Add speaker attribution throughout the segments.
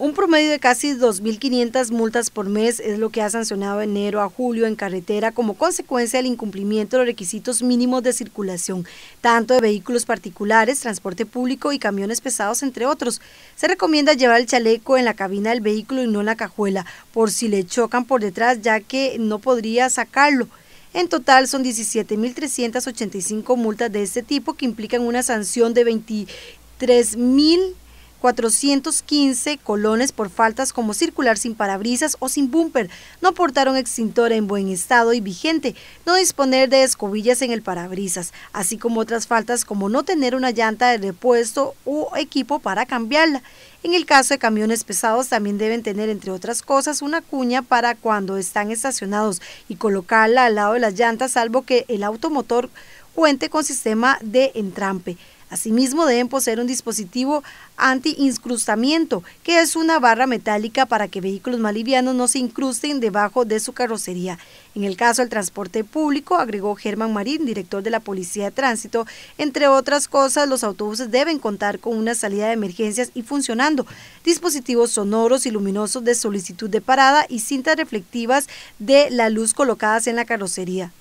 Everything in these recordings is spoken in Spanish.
Speaker 1: Un promedio de casi 2.500 multas por mes es lo que ha sancionado enero a julio en carretera como consecuencia del incumplimiento de los requisitos mínimos de circulación, tanto de vehículos particulares, transporte público y camiones pesados, entre otros. Se recomienda llevar el chaleco en la cabina del vehículo y no en la cajuela, por si le chocan por detrás, ya que no podría sacarlo. En total son 17.385 multas de este tipo que implican una sanción de 23.000 415 colones por faltas como circular sin parabrisas o sin bumper, no portar un extintor en buen estado y vigente, no disponer de escobillas en el parabrisas, así como otras faltas como no tener una llanta de repuesto o equipo para cambiarla. En el caso de camiones pesados también deben tener, entre otras cosas, una cuña para cuando están estacionados y colocarla al lado de las llantas, salvo que el automotor cuente con sistema de entrampe. Asimismo, deben poseer un dispositivo anti-incrustamiento, que es una barra metálica para que vehículos más no se incrusten debajo de su carrocería. En el caso del transporte público, agregó Germán Marín, director de la Policía de Tránsito, entre otras cosas, los autobuses deben contar con una salida de emergencias y funcionando dispositivos sonoros y luminosos de solicitud de parada y cintas reflectivas de la luz colocadas en la carrocería.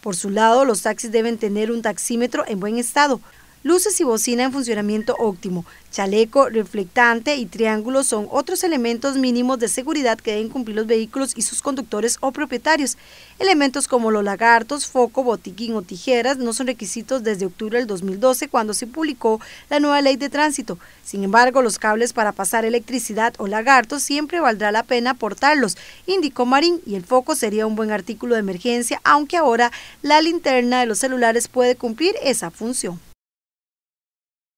Speaker 1: Por su lado, los taxis deben tener un taxímetro en buen estado luces y bocina en funcionamiento óptimo, chaleco, reflectante y triángulo son otros elementos mínimos de seguridad que deben cumplir los vehículos y sus conductores o propietarios. Elementos como los lagartos, foco, botiquín o tijeras no son requisitos desde octubre del 2012 cuando se publicó la nueva ley de tránsito. Sin embargo, los cables para pasar electricidad o lagartos siempre valdrá la pena portarlos, indicó Marín, y el foco sería un buen artículo de emergencia, aunque ahora la linterna de los celulares puede cumplir esa función.